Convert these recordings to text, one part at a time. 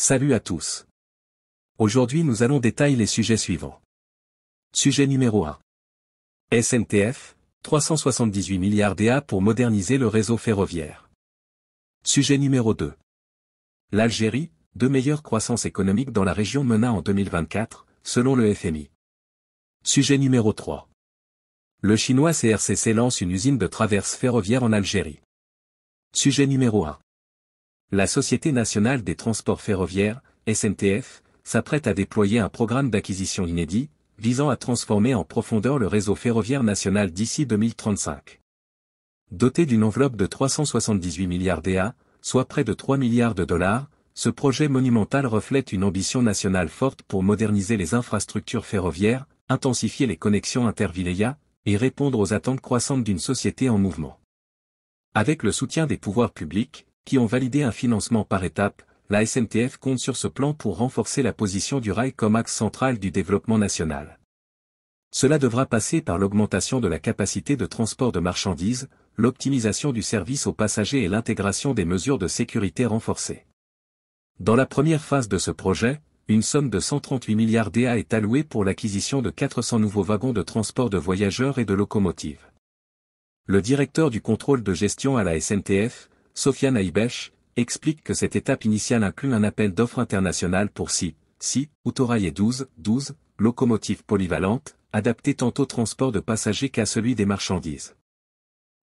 Salut à tous. Aujourd'hui nous allons détailler les sujets suivants. Sujet numéro 1. SNTF, 378 milliards d'EA pour moderniser le réseau ferroviaire. Sujet numéro 2. L'Algérie, deux meilleures croissances économiques dans la région MENA en 2024, selon le FMI. Sujet numéro 3. Le chinois CRCC lance une usine de traverse ferroviaire en Algérie. Sujet numéro 1. La Société nationale des transports ferroviaires, SNTF, s'apprête à déployer un programme d'acquisition inédit, visant à transformer en profondeur le réseau ferroviaire national d'ici 2035. Doté d'une enveloppe de 378 milliards d'EA, soit près de 3 milliards de dollars, ce projet monumental reflète une ambition nationale forte pour moderniser les infrastructures ferroviaires, intensifier les connexions intervilléas et répondre aux attentes croissantes d'une société en mouvement. Avec le soutien des pouvoirs publics, qui ont validé un financement par étapes, la SNTF compte sur ce plan pour renforcer la position du rail comme axe central du développement national. Cela devra passer par l'augmentation de la capacité de transport de marchandises, l'optimisation du service aux passagers et l'intégration des mesures de sécurité renforcées. Dans la première phase de ce projet, une somme de 138 milliards d'EA est allouée pour l'acquisition de 400 nouveaux wagons de transport de voyageurs et de locomotives. Le directeur du contrôle de gestion à la SNTF, Sofiane Aïbesh, explique que cette étape initiale inclut un appel d'offres international pour 6, si, Autorail et 12, 12, locomotives polyvalentes, adaptées tant au transport de passagers qu'à celui des marchandises.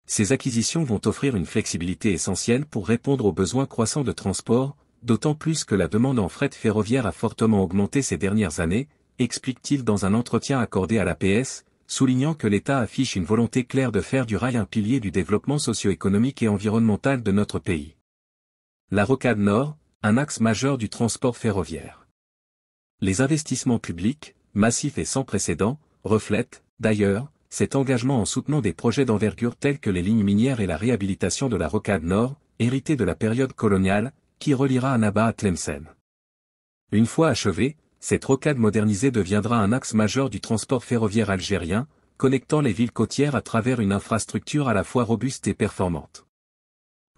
Ces acquisitions vont offrir une flexibilité essentielle pour répondre aux besoins croissants de transport, d'autant plus que la demande en fret ferroviaire a fortement augmenté ces dernières années, explique-t-il dans un entretien accordé à PS soulignant que l'État affiche une volonté claire de faire du rail un pilier du développement socio-économique et environnemental de notre pays. La rocade nord, un axe majeur du transport ferroviaire. Les investissements publics, massifs et sans précédent, reflètent, d'ailleurs, cet engagement en soutenant des projets d'envergure tels que les lignes minières et la réhabilitation de la rocade nord, héritée de la période coloniale, qui reliera Annaba à Tlemcen. Une fois achevée, cette rocade modernisée deviendra un axe majeur du transport ferroviaire algérien, connectant les villes côtières à travers une infrastructure à la fois robuste et performante.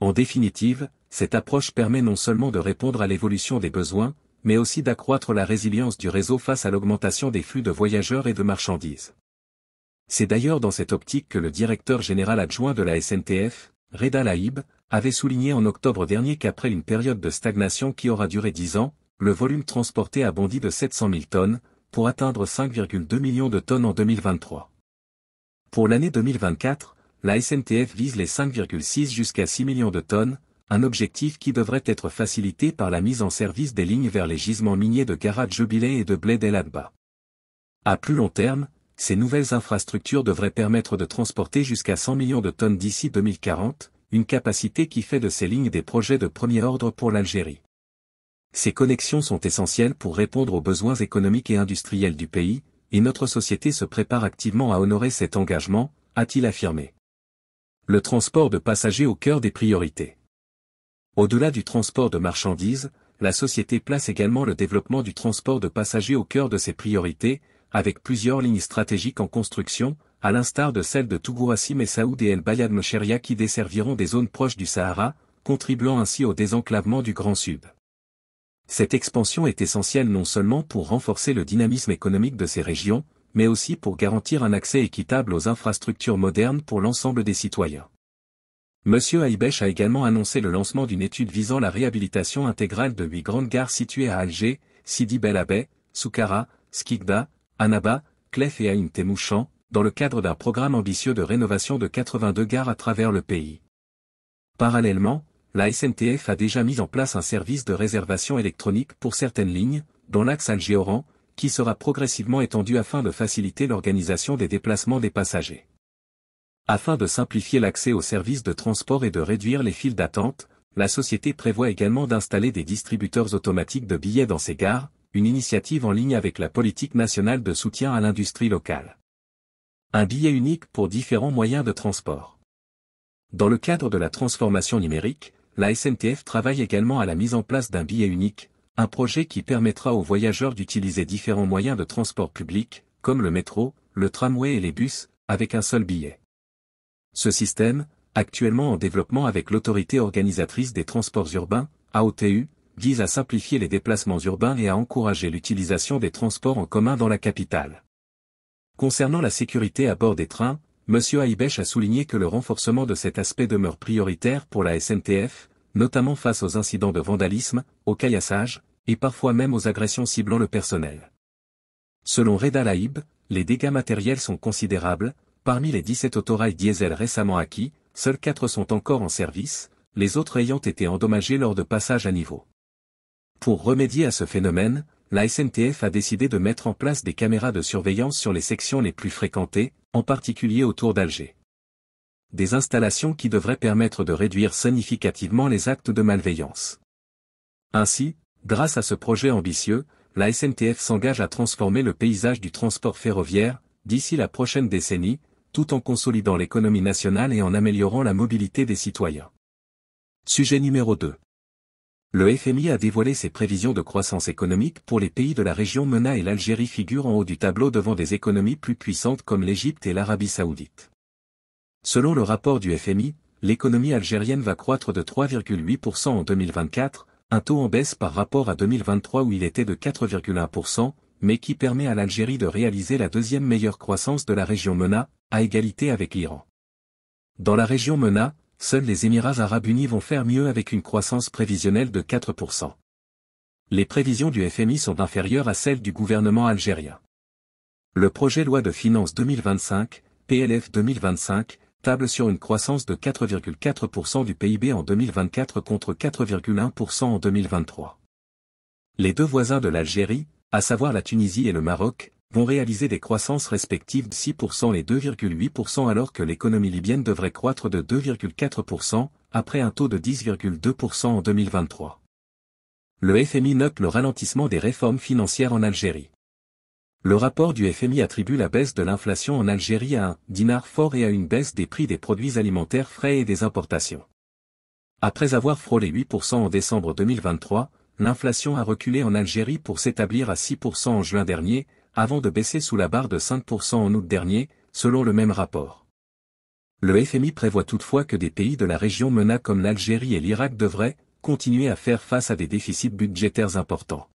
En définitive, cette approche permet non seulement de répondre à l'évolution des besoins, mais aussi d'accroître la résilience du réseau face à l'augmentation des flux de voyageurs et de marchandises. C'est d'ailleurs dans cette optique que le directeur général adjoint de la SNTF, Reda Laïb, avait souligné en octobre dernier qu'après une période de stagnation qui aura duré dix ans, le volume transporté a bondi de 700 000 tonnes, pour atteindre 5,2 millions de tonnes en 2023. Pour l'année 2024, la SNTF vise les 5,6 jusqu'à 6 millions de tonnes, un objectif qui devrait être facilité par la mise en service des lignes vers les gisements miniers de Garat Jubilé et de Bled El adba À plus long terme, ces nouvelles infrastructures devraient permettre de transporter jusqu'à 100 millions de tonnes d'ici 2040, une capacité qui fait de ces lignes des projets de premier ordre pour l'Algérie. Ces connexions sont essentielles pour répondre aux besoins économiques et industriels du pays, et notre société se prépare activement à honorer cet engagement, a-t-il affirmé. Le transport de passagers au cœur des priorités. Au-delà du transport de marchandises, la société place également le développement du transport de passagers au cœur de ses priorités, avec plusieurs lignes stratégiques en construction, à l'instar de celles de Tougouassim et Saoud et El Bayad Mosheria qui desserviront des zones proches du Sahara, contribuant ainsi au désenclavement du Grand Sud. Cette expansion est essentielle non seulement pour renforcer le dynamisme économique de ces régions, mais aussi pour garantir un accès équitable aux infrastructures modernes pour l'ensemble des citoyens. M. Aïbèche a également annoncé le lancement d'une étude visant la réhabilitation intégrale de huit grandes gares situées à Alger, Sidi Bel Soukara, Skikda, Annaba, Clef et Aïn Temouchan, dans le cadre d'un programme ambitieux de rénovation de 82 gares à travers le pays. Parallèlement, la SNTF a déjà mis en place un service de réservation électronique pour certaines lignes, dont l'axe Algéoran, qui sera progressivement étendu afin de faciliter l'organisation des déplacements des passagers. Afin de simplifier l'accès aux services de transport et de réduire les files d'attente, la société prévoit également d'installer des distributeurs automatiques de billets dans ses gares, une initiative en ligne avec la politique nationale de soutien à l'industrie locale. Un billet unique pour différents moyens de transport. Dans le cadre de la transformation numérique, la SNTF travaille également à la mise en place d'un billet unique, un projet qui permettra aux voyageurs d'utiliser différents moyens de transport public, comme le métro, le tramway et les bus, avec un seul billet. Ce système, actuellement en développement avec l'autorité organisatrice des transports urbains, AOTU, vise à simplifier les déplacements urbains et à encourager l'utilisation des transports en commun dans la capitale. Concernant la sécurité à bord des trains, M. Aïbèche a souligné que le renforcement de cet aspect demeure prioritaire pour la SNTF, notamment face aux incidents de vandalisme, au caillassage, et parfois même aux agressions ciblant le personnel. Selon Reda Laïb, les dégâts matériels sont considérables, parmi les 17 autorails diesel récemment acquis, seuls 4 sont encore en service, les autres ayant été endommagés lors de passages à niveau. Pour remédier à ce phénomène, la SNTF a décidé de mettre en place des caméras de surveillance sur les sections les plus fréquentées, en particulier autour d'Alger. Des installations qui devraient permettre de réduire significativement les actes de malveillance. Ainsi, grâce à ce projet ambitieux, la SNTF s'engage à transformer le paysage du transport ferroviaire, d'ici la prochaine décennie, tout en consolidant l'économie nationale et en améliorant la mobilité des citoyens. Sujet numéro 2 le FMI a dévoilé ses prévisions de croissance économique pour les pays de la région MENA et l'Algérie figure en haut du tableau devant des économies plus puissantes comme l'Égypte et l'Arabie saoudite. Selon le rapport du FMI, l'économie algérienne va croître de 3,8% en 2024, un taux en baisse par rapport à 2023 où il était de 4,1%, mais qui permet à l'Algérie de réaliser la deuxième meilleure croissance de la région MENA, à égalité avec l'Iran. Dans la région MENA, seuls les Émirats arabes unis vont faire mieux avec une croissance prévisionnelle de 4%. Les prévisions du FMI sont inférieures à celles du gouvernement algérien. Le projet loi de finances 2025, PLF 2025, table sur une croissance de 4,4% du PIB en 2024 contre 4,1% en 2023. Les deux voisins de l'Algérie, à savoir la Tunisie et le Maroc, vont réaliser des croissances respectives de 6% et 2,8% alors que l'économie libyenne devrait croître de 2,4% après un taux de 10,2% en 2023. Le FMI note le ralentissement des réformes financières en Algérie. Le rapport du FMI attribue la baisse de l'inflation en Algérie à un dinar fort et à une baisse des prix des produits alimentaires frais et des importations. Après avoir frôlé 8% en décembre 2023, l'inflation a reculé en Algérie pour s'établir à 6% en juin dernier, avant de baisser sous la barre de 5% en août dernier, selon le même rapport. Le FMI prévoit toutefois que des pays de la région MENA comme l'Algérie et l'Irak devraient continuer à faire face à des déficits budgétaires importants.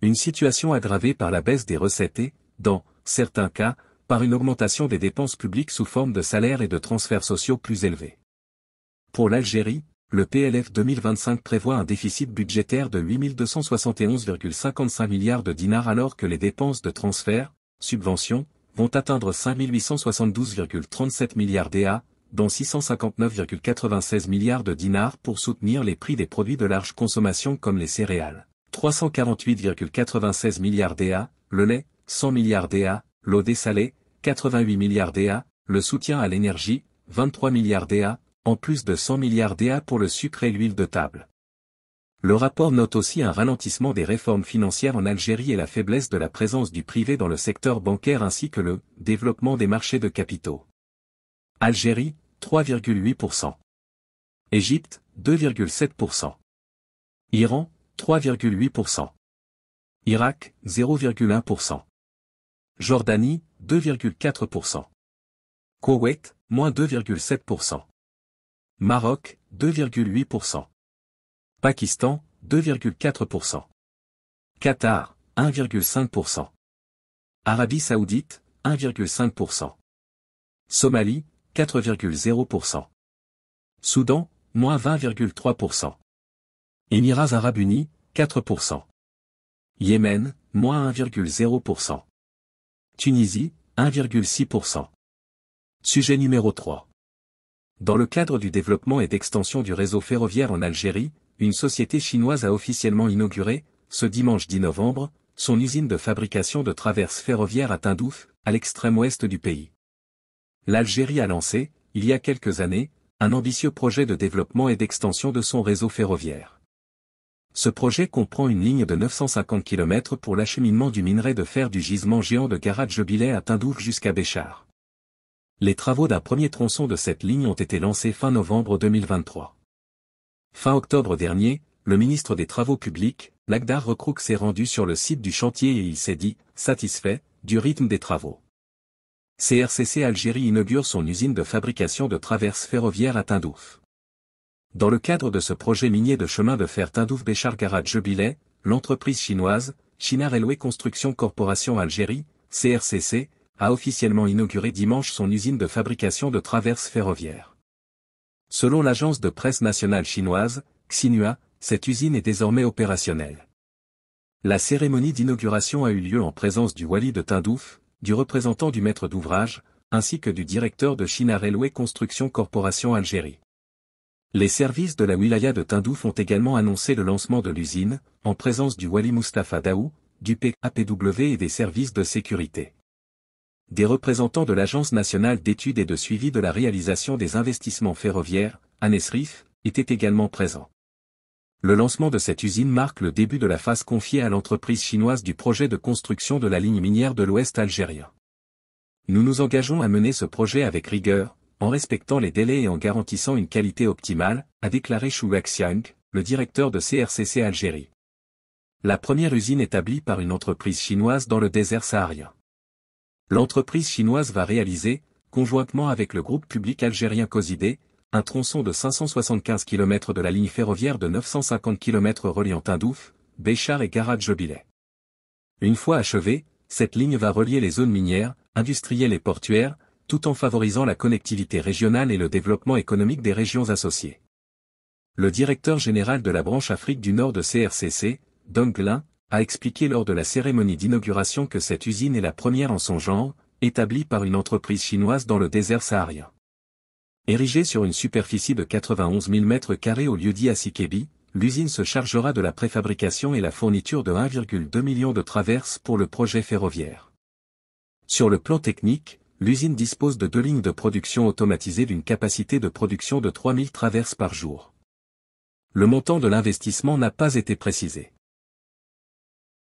Une situation aggravée par la baisse des recettes et, dans certains cas, par une augmentation des dépenses publiques sous forme de salaires et de transferts sociaux plus élevés. Pour l'Algérie, le PLF 2025 prévoit un déficit budgétaire de 8271,55 milliards de dinars alors que les dépenses de transfert, subventions, vont atteindre 5872,37 milliards d'A dont 659,96 milliards de dinars pour soutenir les prix des produits de large consommation comme les céréales, 348,96 milliards d'A), le lait, 100 milliards d'A), l'eau dessalée, 88 milliards d'A), le soutien à l'énergie, 23 milliards d'A) en plus de 100 milliards d'EA pour le sucre et l'huile de table. Le rapport note aussi un ralentissement des réformes financières en Algérie et la faiblesse de la présence du privé dans le secteur bancaire ainsi que le développement des marchés de capitaux. Algérie, 3,8%. Égypte, 2,7%. Iran, 3,8%. Irak, 0,1%. Jordanie, 2,4%. Koweït, moins 2,7%. Maroc, 2,8%. Pakistan, 2,4%. Qatar, 1,5%. Arabie saoudite, 1,5%. Somalie, 4,0%. Soudan, moins 20,3%. Émirats arabes unis, 4%. Yémen, moins 1,0%. Tunisie, 1,6%. Sujet numéro 3. Dans le cadre du développement et d'extension du réseau ferroviaire en Algérie, une société chinoise a officiellement inauguré, ce dimanche 10 novembre, son usine de fabrication de traverses ferroviaires à Tindouf, à l'extrême ouest du pays. L'Algérie a lancé, il y a quelques années, un ambitieux projet de développement et d'extension de son réseau ferroviaire. Ce projet comprend une ligne de 950 km pour l'acheminement du minerai de fer du gisement géant de garat à Tindouf jusqu'à Béchar. Les travaux d'un premier tronçon de cette ligne ont été lancés fin novembre 2023. Fin octobre dernier, le ministre des Travaux publics, Lagdar Recrook s'est rendu sur le site du chantier et il s'est dit, satisfait, du rythme des travaux. CRCC Algérie inaugure son usine de fabrication de traverses ferroviaires à Tindouf. Dans le cadre de ce projet minier de chemin de fer tindouf béchar garat l'entreprise chinoise, China Railway Construction Corporation Algérie, CRCC, a officiellement inauguré dimanche son usine de fabrication de traverses ferroviaires. Selon l'agence de presse nationale chinoise, Xinhua, cette usine est désormais opérationnelle. La cérémonie d'inauguration a eu lieu en présence du Wali de Tindouf, du représentant du maître d'ouvrage, ainsi que du directeur de China Railway Construction Corporation Algérie. Les services de la wilaya de Tindouf ont également annoncé le lancement de l'usine, en présence du Wali Mustafa Daou, du PAPW et des services de sécurité des représentants de l'Agence nationale d'études et de suivi de la réalisation des investissements ferroviaires, ANESRIF, étaient également présents. Le lancement de cette usine marque le début de la phase confiée à l'entreprise chinoise du projet de construction de la ligne minière de l'Ouest algérien. Nous nous engageons à mener ce projet avec rigueur, en respectant les délais et en garantissant une qualité optimale, a déclaré Xu Xiang, le directeur de CRCC Algérie. La première usine établie par une entreprise chinoise dans le désert saharien. L'entreprise chinoise va réaliser, conjointement avec le groupe public algérien Cosidé, un tronçon de 575 km de la ligne ferroviaire de 950 km reliant Tindouf, Béchar et Garadjobilet. Une fois achevée, cette ligne va relier les zones minières, industrielles et portuaires, tout en favorisant la connectivité régionale et le développement économique des régions associées. Le directeur général de la branche Afrique du Nord de CRCC, Dong Glin, a expliqué lors de la cérémonie d'inauguration que cette usine est la première en son genre, établie par une entreprise chinoise dans le désert saharien. Érigée sur une superficie de 91 000 m2 au lieu-dit à l'usine se chargera de la préfabrication et la fourniture de 1,2 million de traverses pour le projet ferroviaire. Sur le plan technique, l'usine dispose de deux lignes de production automatisées d'une capacité de production de 000 traverses par jour. Le montant de l'investissement n'a pas été précisé.